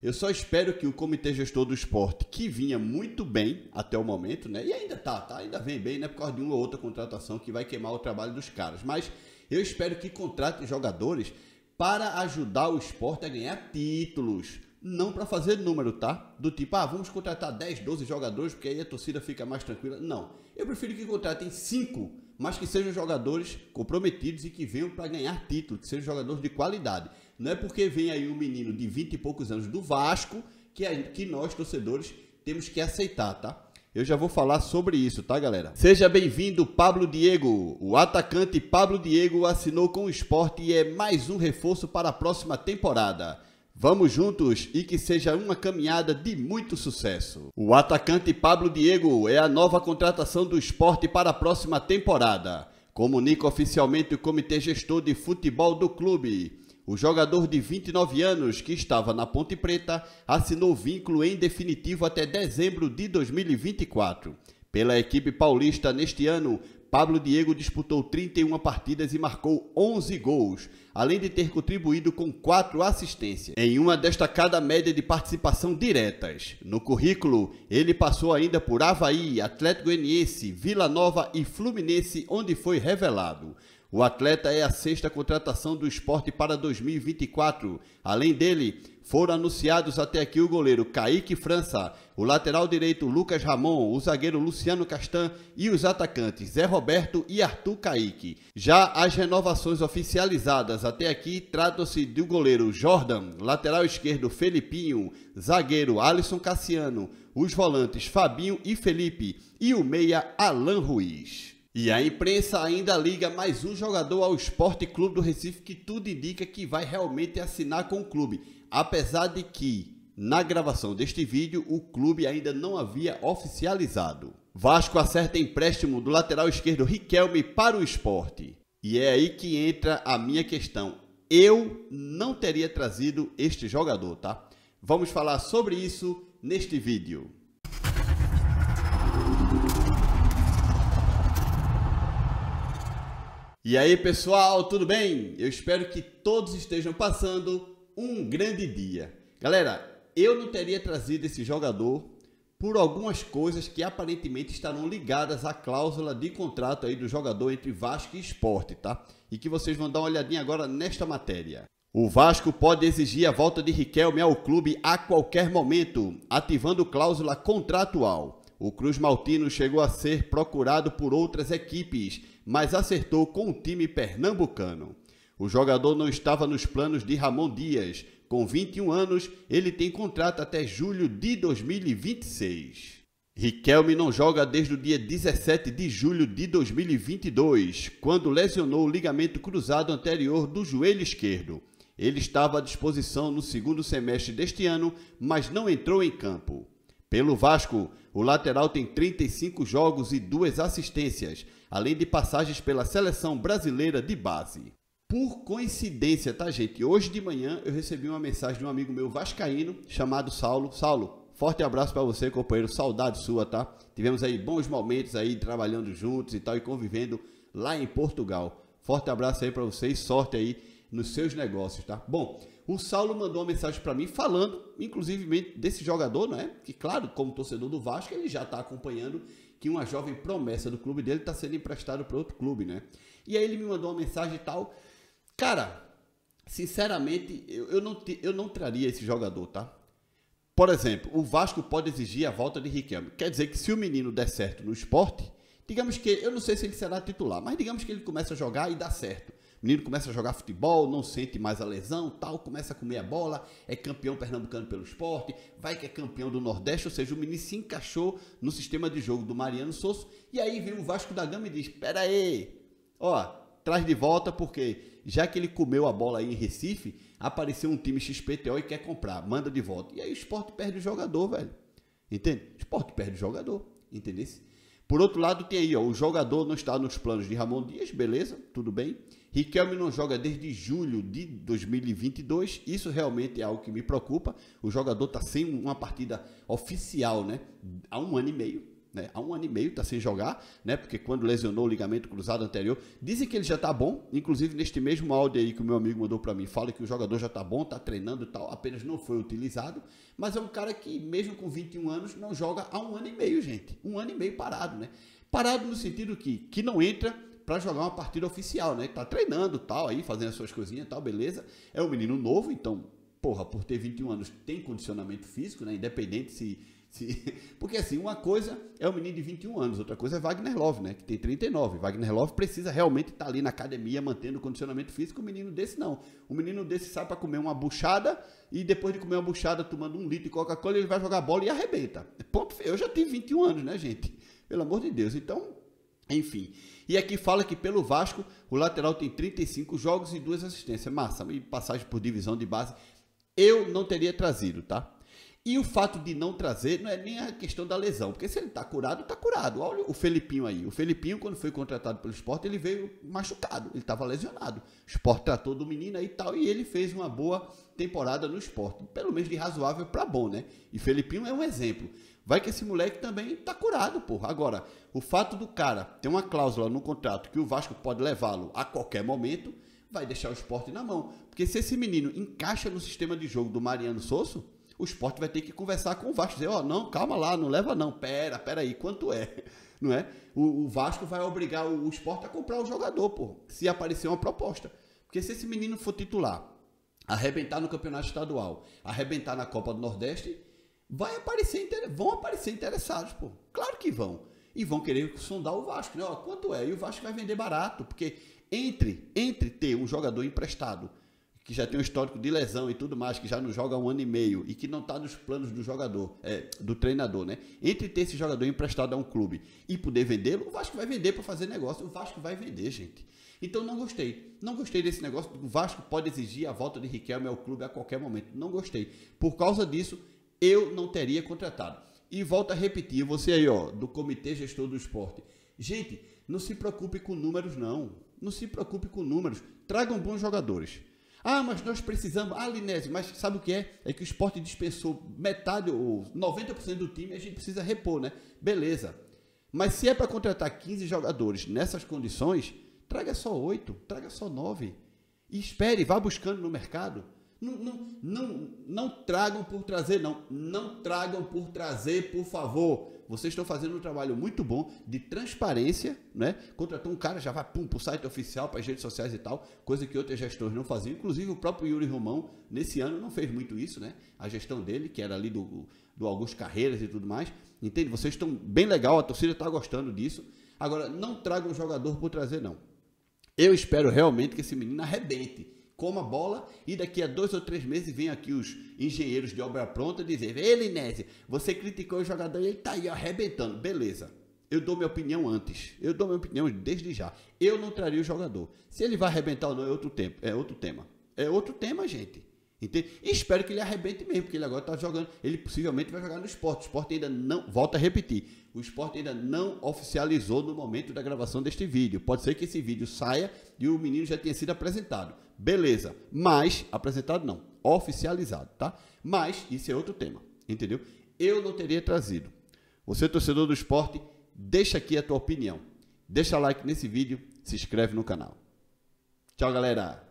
Eu só espero que o Comitê Gestor do Esporte, que vinha muito bem até o momento, né? E ainda tá, tá, ainda vem bem, né? Por causa de uma ou outra contratação que vai queimar o trabalho dos caras. Mas eu espero que contratem jogadores para ajudar o esporte a ganhar títulos. Não para fazer número, tá? Do tipo, ah, vamos contratar 10, 12 jogadores, porque aí a torcida fica mais tranquila. Não. Eu prefiro que contratem 5, mas que sejam jogadores comprometidos e que venham para ganhar título, que sejam jogadores de qualidade. Não é porque vem aí um menino de 20 e poucos anos do Vasco que, a, que nós, torcedores, temos que aceitar, tá? Eu já vou falar sobre isso, tá, galera? Seja bem-vindo, Pablo Diego. O atacante Pablo Diego assinou com o esporte e é mais um reforço para a próxima temporada. Vamos juntos e que seja uma caminhada de muito sucesso. O atacante Pablo Diego é a nova contratação do esporte para a próxima temporada. Comunica oficialmente o Comitê Gestor de Futebol do Clube. O jogador de 29 anos, que estava na Ponte Preta, assinou vínculo em definitivo até dezembro de 2024. Pela equipe paulista neste ano, Pablo Diego disputou 31 partidas e marcou 11 gols, além de ter contribuído com 4 assistências, em uma destacada média de participação diretas. No currículo, ele passou ainda por Havaí, Atlético Goianiense, Vila Nova e Fluminense, onde foi revelado. O atleta é a sexta contratação do esporte para 2024. Além dele, foram anunciados até aqui o goleiro Kaique França, o lateral direito Lucas Ramon, o zagueiro Luciano Castan e os atacantes Zé Roberto e Arthur Kaique. Já as renovações oficializadas até aqui tratam-se do goleiro Jordan, lateral esquerdo Felipinho, zagueiro Alisson Cassiano, os volantes Fabinho e Felipe e o meia Alan Ruiz. E a imprensa ainda liga mais um jogador ao Esporte Clube do Recife que tudo indica que vai realmente assinar com o clube. Apesar de que, na gravação deste vídeo, o clube ainda não havia oficializado. Vasco acerta empréstimo do lateral esquerdo Riquelme para o esporte. E é aí que entra a minha questão. Eu não teria trazido este jogador, tá? Vamos falar sobre isso neste vídeo. E aí, pessoal, tudo bem? Eu espero que todos estejam passando um grande dia. Galera, eu não teria trazido esse jogador por algumas coisas que aparentemente estarão ligadas à cláusula de contrato aí do jogador entre Vasco e Esporte, tá? E que vocês vão dar uma olhadinha agora nesta matéria. O Vasco pode exigir a volta de Riquelme ao clube a qualquer momento, ativando cláusula contratual. O Cruz Maltino chegou a ser procurado por outras equipes mas acertou com o time pernambucano. O jogador não estava nos planos de Ramon Dias. Com 21 anos, ele tem contrato até julho de 2026. Riquelme não joga desde o dia 17 de julho de 2022, quando lesionou o ligamento cruzado anterior do joelho esquerdo. Ele estava à disposição no segundo semestre deste ano, mas não entrou em campo. Pelo Vasco, o lateral tem 35 jogos e duas assistências, além de passagens pela seleção brasileira de base. Por coincidência, tá, gente? Hoje de manhã eu recebi uma mensagem de um amigo meu vascaíno chamado Saulo. Saulo, forte abraço para você, companheiro. Saudade sua, tá? Tivemos aí bons momentos aí trabalhando juntos e tal e convivendo lá em Portugal. Forte abraço aí para vocês, sorte aí nos seus negócios, tá? Bom, o Saulo mandou uma mensagem para mim falando, inclusive, desse jogador, né? Que, claro, como torcedor do Vasco, ele já está acompanhando que uma jovem promessa do clube dele está sendo emprestado para outro clube, né? E aí ele me mandou uma mensagem e tal. Cara, sinceramente, eu, eu, não, eu não traria esse jogador, tá? Por exemplo, o Vasco pode exigir a volta de Riquelme. Quer dizer que se o menino der certo no esporte, digamos que, eu não sei se ele será titular, mas digamos que ele começa a jogar e dá certo. O menino começa a jogar futebol, não sente mais a lesão, tal, começa a comer a bola, é campeão pernambucano pelo esporte, vai que é campeão do Nordeste, ou seja, o menino se encaixou no sistema de jogo do Mariano Souza e aí vem o Vasco da Gama e diz: "Espera aí. Ó, traz de volta porque já que ele comeu a bola aí em Recife, apareceu um time XPTO e quer comprar, manda de volta". E aí o esporte perde o jogador, velho. Entende? O esporte perde o jogador, entendesse? Por outro lado, tem aí, ó, o jogador não está nos planos de Ramon Dias, beleza? Tudo bem? Riquelme não joga desde julho de 2022. Isso realmente é algo que me preocupa. O jogador está sem uma partida oficial, né? Há um ano e meio. Né? Há um ano e meio está sem jogar, né? Porque quando lesionou o ligamento cruzado anterior, dizem que ele já está bom. Inclusive, neste mesmo áudio aí que o meu amigo mandou para mim, fala que o jogador já está bom, está treinando e tal, apenas não foi utilizado. Mas é um cara que, mesmo com 21 anos, não joga há um ano e meio, gente. Um ano e meio parado, né? Parado no sentido que, que não entra para jogar uma partida oficial, né? Tá treinando tal, aí fazendo as suas coisinhas tal, beleza. É um menino novo, então, porra, por ter 21 anos, tem condicionamento físico, né? Independente se. se... Porque assim, uma coisa é o um menino de 21 anos, outra coisa é Wagner Love, né? Que tem 39. Wagner Love precisa realmente estar tá ali na academia mantendo o condicionamento físico. Um menino desse não. Um menino desse sai para comer uma buchada e depois de comer uma buchada, tomando um litro de Coca-Cola, ele vai jogar bola e arrebenta. Ponto. feio. Eu já tenho 21 anos, né, gente? Pelo amor de Deus. Então, enfim, e aqui fala que pelo Vasco, o lateral tem 35 jogos e duas assistências. Massa, e passagem por divisão de base, eu não teria trazido, tá? E o fato de não trazer não é nem a questão da lesão, porque se ele tá curado, tá curado. Olha o Felipinho aí. O Felipinho, quando foi contratado pelo esporte, ele veio machucado, ele estava lesionado. O esporte tratou do menino aí e tal, e ele fez uma boa temporada no esporte. Pelo menos de razoável para bom, né? E Felipinho é um exemplo. Vai que esse moleque também tá curado, porra. Agora, o fato do cara ter uma cláusula no contrato que o Vasco pode levá-lo a qualquer momento, vai deixar o esporte na mão. Porque se esse menino encaixa no sistema de jogo do Mariano Sosso, o esporte vai ter que conversar com o Vasco, dizer, ó, oh, não, calma lá, não leva não, pera, pera aí, quanto é? Não é? O, o Vasco vai obrigar o, o esporte a comprar o jogador, pô, se aparecer uma proposta. Porque se esse menino for titular, arrebentar no campeonato estadual, arrebentar na Copa do Nordeste, vai aparecer, vão aparecer interessados, pô. Claro que vão. E vão querer sondar o Vasco, né? Ó, quanto é? E o Vasco vai vender barato, porque entre, entre ter um jogador emprestado, que já tem um histórico de lesão e tudo mais, que já não joga um ano e meio e que não está nos planos do jogador, é, do treinador, né? Entre ter esse jogador emprestado a um clube e poder vendê-lo, o Vasco vai vender para fazer negócio. O Vasco vai vender, gente. Então não gostei. Não gostei desse negócio. O Vasco pode exigir a volta de Riquelme ao clube a qualquer momento. Não gostei. Por causa disso, eu não teria contratado. E volto a repetir, você aí, ó, do Comitê Gestor do Esporte. Gente, não se preocupe com números, não. Não se preocupe com números. Tragam bons jogadores. Ah, mas nós precisamos. Ah, Linésio, mas sabe o que é? É que o esporte dispensou metade ou 90% do time a gente precisa repor, né? Beleza. Mas se é para contratar 15 jogadores nessas condições, traga só 8, traga só 9. E espere, vá buscando no mercado. Não, não, não, não, tragam por trazer, não. Não tragam por trazer, por favor. Vocês estão fazendo um trabalho muito bom de transparência, né? Contratou um cara, já vai pum, para o site oficial, para as redes sociais e tal, coisa que outras gestões não faziam. Inclusive o próprio Yuri Romão, nesse ano, não fez muito isso, né? A gestão dele, que era ali do, do Augusto Carreiras e tudo mais. Entende? Vocês estão bem legal, a torcida está gostando disso. Agora, não tragam jogador por trazer, não. Eu espero realmente que esse menino arrebente coma bola e daqui a dois ou três meses vem aqui os engenheiros de obra pronta dizer: Ele, Linésio, você criticou o jogador e ele tá aí arrebentando. Beleza. Eu dou minha opinião antes. Eu dou minha opinião desde já. Eu não traria o jogador. Se ele vai arrebentar ou não é outro tempo, é outro tema. É outro tema, gente. Entende? E espero que ele arrebente mesmo, porque ele agora está jogando. Ele possivelmente vai jogar no esporte. O esporte ainda não. Volta a repetir. O esporte ainda não oficializou no momento da gravação deste vídeo. Pode ser que esse vídeo saia e o menino já tenha sido apresentado. Beleza. Mas, apresentado não. Oficializado, tá? Mas, isso é outro tema. Entendeu? Eu não teria trazido. Você, torcedor do esporte, deixa aqui a tua opinião. Deixa like nesse vídeo. Se inscreve no canal. Tchau, galera.